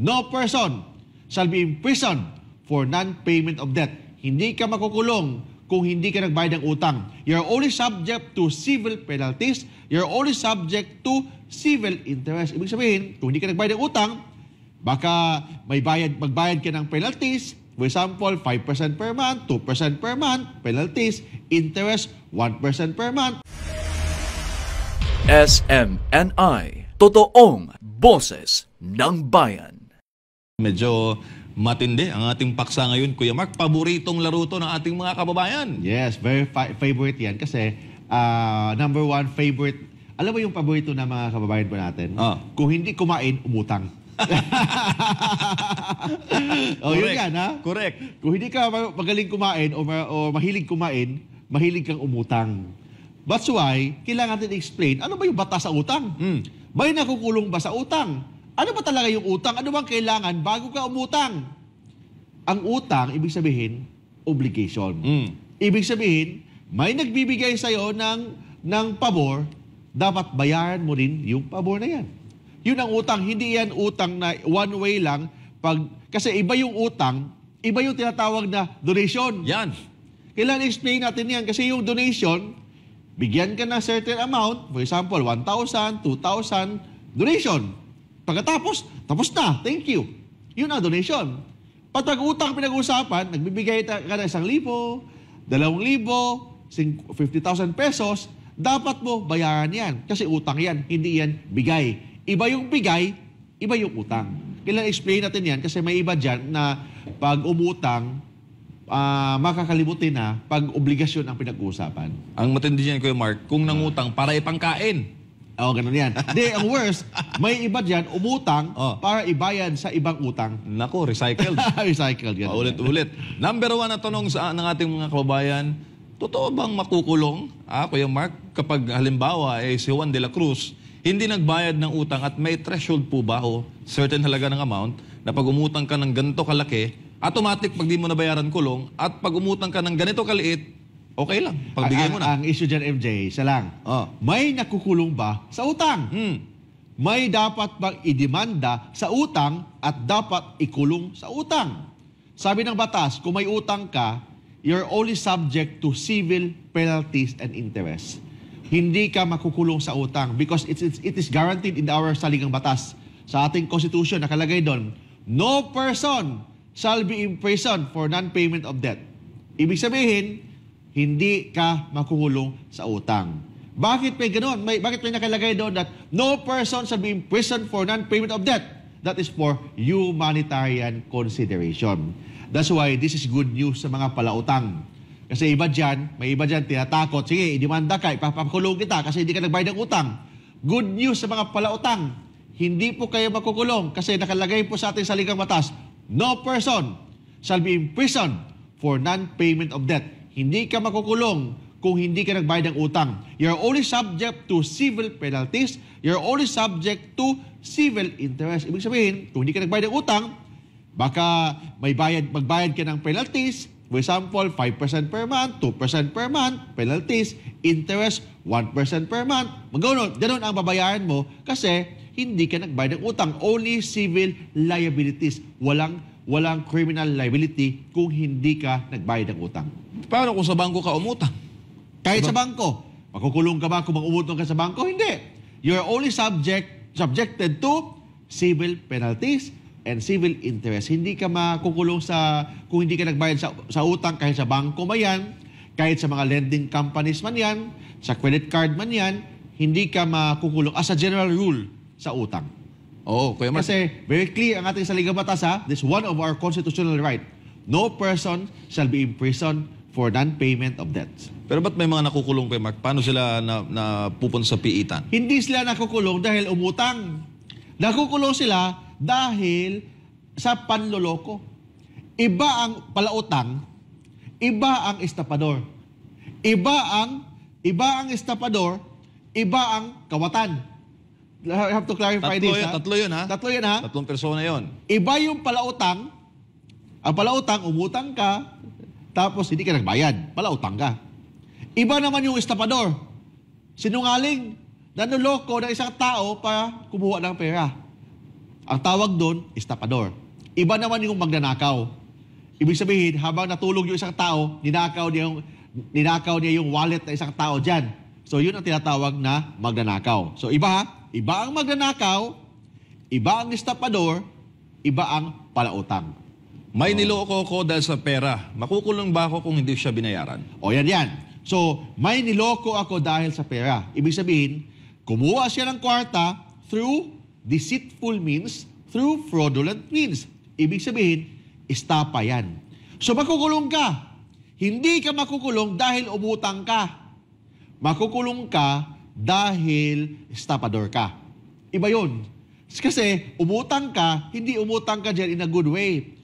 no person shall be imprisoned for non-payment of debt. Hindi ka makukulong kung hindi ka nagbayad ng utang. You're only subject to civil penalties. You're only subject to civil interest. Ibig sabihin, kung hindi ka nagbayad ng utang, baka may bayad, magbayad ka ng penalties. For example, 5% per month, 2% per month, penalties, interest, 1% per month. SMNI, totoong boses ng bayan. Medyo matindi ang ating paksa ngayon, Kuya Mark. Paboritong laro to ng ating mga kababayan. Yes, very favorite yan kasi ah, number one favorite. Alam mo yung paborito ng mga kababayan po natin? Ah. Kung hindi kumain, umutang. oh, yun Correct. yan, ha? Correct. Kung hindi ka magaling kumain o, ma- o mahilig kumain, mahilig kang umutang. That's why, kailangan natin explain, ano ba yung batas sa utang? Hmm. May nakukulong ba sa utang? Ano ba talaga yung utang? Ano bang kailangan bago ka umutang? Ang utang, ibig sabihin, obligation. Mm. Ibig sabihin, may nagbibigay sa'yo ng, ng pabor, dapat bayaran mo rin yung pabor na yan. Yun ang utang. Hindi yan utang na one way lang. Pag, kasi iba yung utang, iba yung tinatawag na donation. Yan. Kailan explain natin yan? Kasi yung donation, bigyan ka ng certain amount, for example, 1,000, 2,000, donation. Pagkatapos, tapos na. Thank you. Yun na, donation. Patag utang pinag-uusapan, nagbibigay ka ng isang libo, dalawang libo, 50,000 pesos, dapat mo bayaran yan. Kasi utang yan, hindi yan bigay. Iba yung bigay, iba yung utang. Kailan explain natin yan kasi may iba dyan na pag umutang, uh, makakalimutin na pag obligasyon ang pinag-uusapan. Ang matindi niyan, Kuya Mark, kung nangutang para ipangkain. Oo, oh, ganun yan. Hindi, ang worst, may iba dyan, umutang Oh. para ibayad sa ibang utang. Nako, recycled. Recycled, ganun. yan. ulit Number one na tanong sa ng ating mga kababayan, totoo bang makukulong, ah, Kuya Mark, kapag halimbawa eh, si Juan de la Cruz hindi nagbayad ng utang at may threshold po ba o certain halaga ng amount na pag umutang ka ng ganito kalaki, automatic pag di mo nabayaran kulong at pag umutang ka ng ganito kaliit, okay lang. Pagbigay ang, mo na. Ang issue dyan, MJ, isa lang. Oh. May nakukulong ba sa utang? Hmm. May dapat bang idemanda sa utang at dapat ikulong sa utang? Sabi ng batas, kung may utang ka, you're only subject to civil penalties and interest. Hindi ka makukulong sa utang because it's, it's, it is guaranteed in our saligang batas. Sa ating constitution, nakalagay doon, no person shall be imprisoned for non-payment of debt. Ibig sabihin, hindi ka makukulong sa utang. Bakit may ganoon? May, bakit may nakalagay doon that no person shall be imprisoned for non-payment of debt? That is for humanitarian consideration. That's why this is good news sa mga palautang. Kasi iba dyan, may iba dyan, tinatakot, sige, idemanda ka, ipapakulong kita kasi hindi ka nagbayad ng utang. Good news sa mga palautang, hindi po kayo makukulong kasi nakalagay po sa ating saligang batas, no person shall be imprisoned for non-payment of debt hindi ka makukulong kung hindi ka nagbayad ng utang. You're only subject to civil penalties. You're only subject to civil interest. Ibig sabihin, kung hindi ka nagbayad ng utang, baka may bayad, magbayad ka ng penalties. For example, 5% per month, 2% per month, penalties, interest, 1% per month. Magano, ganun ang babayaran mo kasi hindi ka nagbayad ng utang. Only civil liabilities. Walang, walang criminal liability kung hindi ka nagbayad ng utang. Paano kung sa bangko ka umutang? Kahit diba? sa bangko. Makukulong ka ba kung mag umutang ka sa bangko? Hindi. You are only subject subjected to civil penalties and civil interest. Hindi ka makukulong sa, kung hindi ka nagbayad sa, sa utang, kahit sa bangko man yan, kahit sa mga lending companies man yan, sa credit card man yan, hindi ka makukulong as a general rule sa utang. Oo, Kuya Kasi very clear ang ating saligang batas ha, this one of our constitutional right. No person shall be imprisoned for non-payment of debts. Pero ba't may mga nakukulong kay Mark? Paano sila na, na pupun sa piitan? Hindi sila nakukulong dahil umutang. Nakukulong sila dahil sa panloloko. Iba ang palautang, iba ang estapador. Iba ang iba ang estapador, iba ang kawatan. I have to clarify tatlo this. Yun, ha? Tatlo yun, ha? Tatlo yun, ha? Tatlong persona yun. Iba yung palautang. Ang palautang, umutang ka, tapos hindi ka nagbayad, pala utang ka. Iba naman yung estapador. Sinungaling, nanuloko ng isang tao para kumuha ng pera. Ang tawag doon, estapador. Iba naman yung magnanakaw. Ibig sabihin, habang natulog yung isang tao, ninakaw niya yung, ninakaw niya yung wallet ng isang tao dyan. So yun ang tinatawag na magnanakaw. So iba ha? Iba ang magnanakaw, iba ang estapador, iba ang palautang. May niloko ko dahil sa pera. Makukulong ba ako kung hindi siya binayaran? O yan yan. So, may niloko ako dahil sa pera. Ibig sabihin, kumuha siya ng kwarta through deceitful means, through fraudulent means. Ibig sabihin, istapa yan. So, makukulong ka. Hindi ka makukulong dahil umutang ka. Makukulong ka dahil estapador ka. Iba yun. Kasi umutang ka, hindi umutang ka dyan in a good way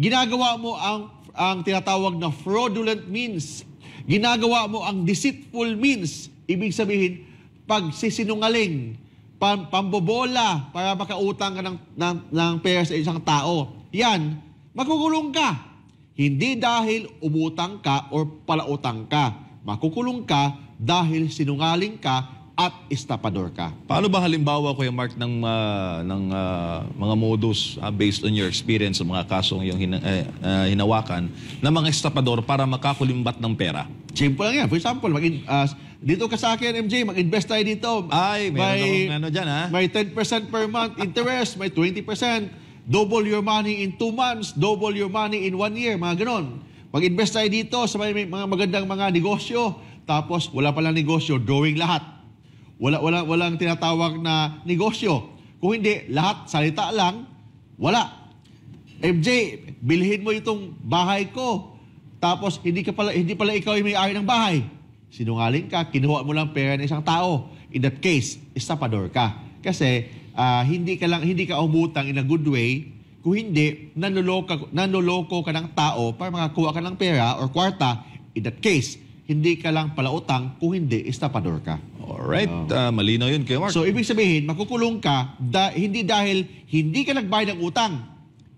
Ginagawa mo ang, ang tinatawag na fraudulent means. Ginagawa mo ang deceitful means. Ibig sabihin, pagsisinungaling, pam, pambobola para makautang ka ng, ng, ng pera sa isang tao. Yan, magkukulong ka. Hindi dahil umutang ka or palautang ka. Makukulong ka dahil sinungaling ka at estapador ka. Paano ba halimbawa, ko yung Mark, ng, uh, ng uh, mga modus uh, based on your experience sa mga kasong yung hina, uh, hinawakan ng mga estapador para makakulimbat ng pera? Simple lang yan. For example, mag uh, dito ka sa akin, MJ, mag-invest tayo dito. Ay, may, akong ano dyan, ha? May 10% per month interest, may 20%. Double your money in two months, double your money in one year, mga ganon. Mag-invest tayo dito sa may, may mga magandang mga negosyo. Tapos, wala palang negosyo, drawing lahat wala, wala, walang tinatawag na negosyo. Kung hindi, lahat salita lang, wala. MJ, bilhin mo itong bahay ko. Tapos hindi ka pala hindi pala ikaw yung may-ari ng bahay. Sinungaling ka, kinuha mo lang pera ng isang tao. In that case, estapador ka. Kasi uh, hindi ka lang hindi ka umutang in a good way kung hindi, nanloloko, nanloloko ka ng tao para makakuha ka ng pera or kwarta. In that case, hindi ka lang pala utang kung hindi, estapador ka. Alright, uh, malinaw yun kay Mark. So, ibig sabihin, makukulong ka da- hindi dahil hindi ka nagbayad ng utang.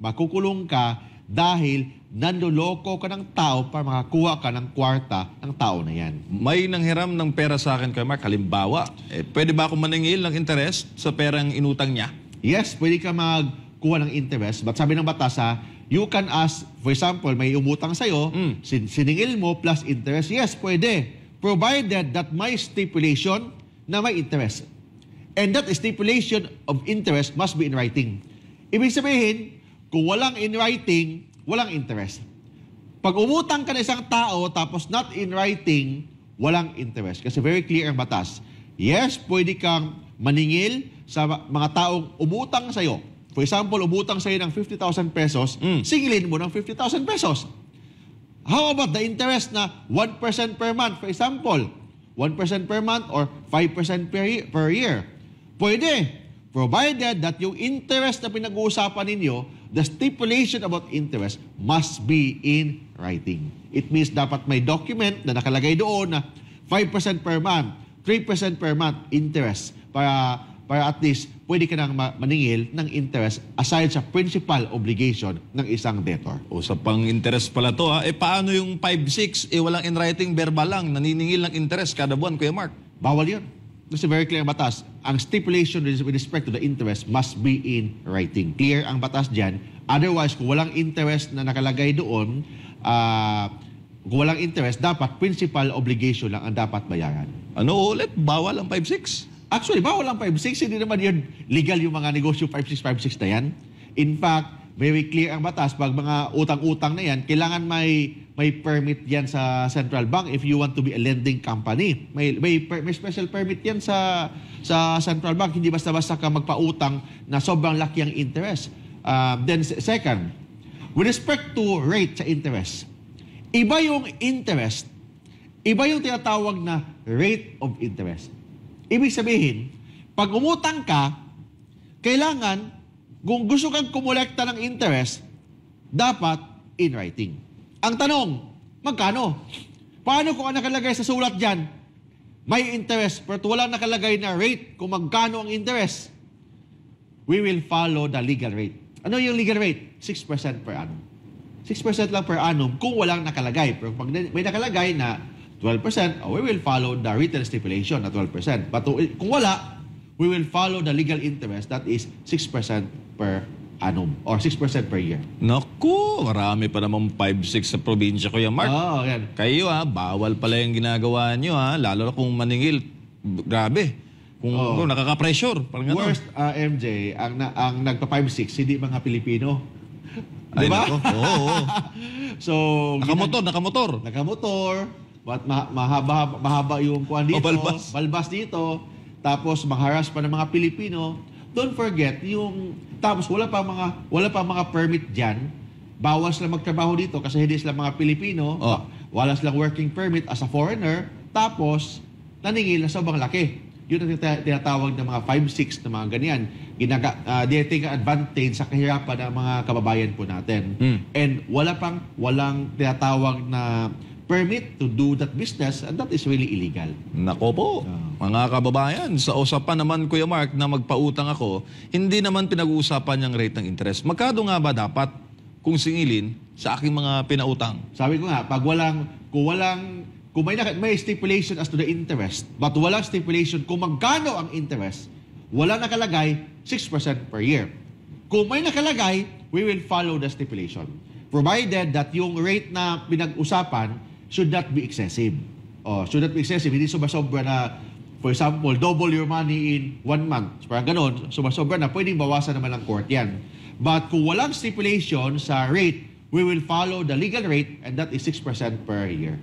Makukulong ka dahil nanloloko ka ng tao para makakuha ka ng kwarta ng tao na yan. May nanghiram ng pera sa akin kay Mark. Halimbawa, eh, pwede ba akong maningil ng interest sa perang inutang niya? Yes, pwede ka magkuha ng interest. But sabi ng batas you can ask, for example, may umutang sa'yo, Mm. sin- siningil mo plus interest. Yes, pwede provided that my stipulation na may interest. And that stipulation of interest must be in writing. Ibig sabihin, kung walang in writing, walang interest. Pag umutang ka na isang tao tapos not in writing, walang interest. Kasi very clear ang batas. Yes, pwede kang maningil sa mga taong umutang sa'yo. For example, umutang sa'yo ng 50,000 pesos, mm. singilin mo ng 50,000 pesos. How about the interest na 1% per month? For example, 1% per month or 5% per, year, Pwede, provided that yung interest na pinag-uusapan ninyo, the stipulation about interest must be in writing. It means dapat may document na nakalagay doon na 5% per month, 3% per month interest para para at least pwede ka nang maningil ng interest aside sa principal obligation ng isang debtor. O sa pang-interest pala to ha, eh paano yung 5-6? Eh walang in writing, verbal lang, naniningil ng interest kada buwan, Kuya Mark. Bawal yun. Kasi very clear ang batas. Ang stipulation with respect to the interest must be in writing. Clear ang batas dyan. Otherwise, kung walang interest na nakalagay doon, uh, kung walang interest, dapat principal obligation lang ang dapat bayaran. Ano ulit? Bawal ang 5-6? Actually, bawal ang 5-6. Hindi naman yun legal yung mga negosyo 5-6-5-6 na yan. In fact, very clear ang batas. Pag mga utang-utang na yan, kailangan may may permit yan sa central bank if you want to be a lending company. May may, may special permit yan sa sa central bank. Hindi basta-basta ka magpautang na sobrang laki ang interest. Uh, then second, with respect to rate sa interest, iba yung interest, iba yung tinatawag na rate of interest. Ibig sabihin, pag umutang ka, kailangan, kung gusto kang kumulekta ng interest, dapat in writing. Ang tanong, magkano? Paano kung ang nakalagay sa sulat dyan, may interest, pero wala nakalagay na rate kung magkano ang interest? We will follow the legal rate. Ano yung legal rate? 6% per annum. 6% lang per annum kung walang nakalagay. Pero pag may nakalagay na 12%, we will follow the written stipulation na 12%. But kung wala, we will follow the legal interest that is 6% per annum or 6% per year. Naku, marami pa namang 5-6 sa probinsya ko yan, Mark. Oo, oh, yan. Kayo ha, ah, bawal pala yung ginagawa nyo ha, ah. lalo kung maningil, grabe. Kung, oh. kung nakaka-pressure, parang ganun. Worst, uh, ah, MJ, ang, na, ang nagpa-5-6, hindi mga Pilipino. Ay, diba? Ay, Oo, oo. so, nakamotor, nakamotor. Nakamotor. But ma- mahaba, mahaba yung kuan dito. O balbas. Balbas dito. Tapos mangharas pa ng mga Pilipino. Don't forget yung tapos wala pa mga wala pa mga permit diyan. Bawas lang magtrabaho dito kasi hindi sila mga Pilipino. Oh. Wala silang working permit as a foreigner. Tapos naningil sa bang laki. Yun ang tinatawag ng mga 5-6 na mga ganyan. Ginaga, uh, advantage sa kahirapan ng mga kababayan po natin. Mm. And wala pang, walang tinatawag na permit to do that business and that is really illegal. Nako po, ah. mga kababayan, sa usapan naman Kuya Mark na magpautang ako, hindi naman pinag-uusapan yung rate ng interest. Magkado nga ba dapat kung singilin sa aking mga pinautang? Sabi ko nga, pag walang, kung walang, kung may, may stipulation as to the interest, but walang stipulation kung magkano ang interest, wala nakalagay 6% per year. Kung may nakalagay, we will follow the stipulation. Provided that yung rate na pinag-usapan should not be excessive. Oh, should not be excessive. Hindi sumasobra na, for example, double your money in one month. Parang ganun, sumasobra na, pwedeng bawasan naman ng court yan. But kung walang stipulation sa rate, we will follow the legal rate and that is 6% per year.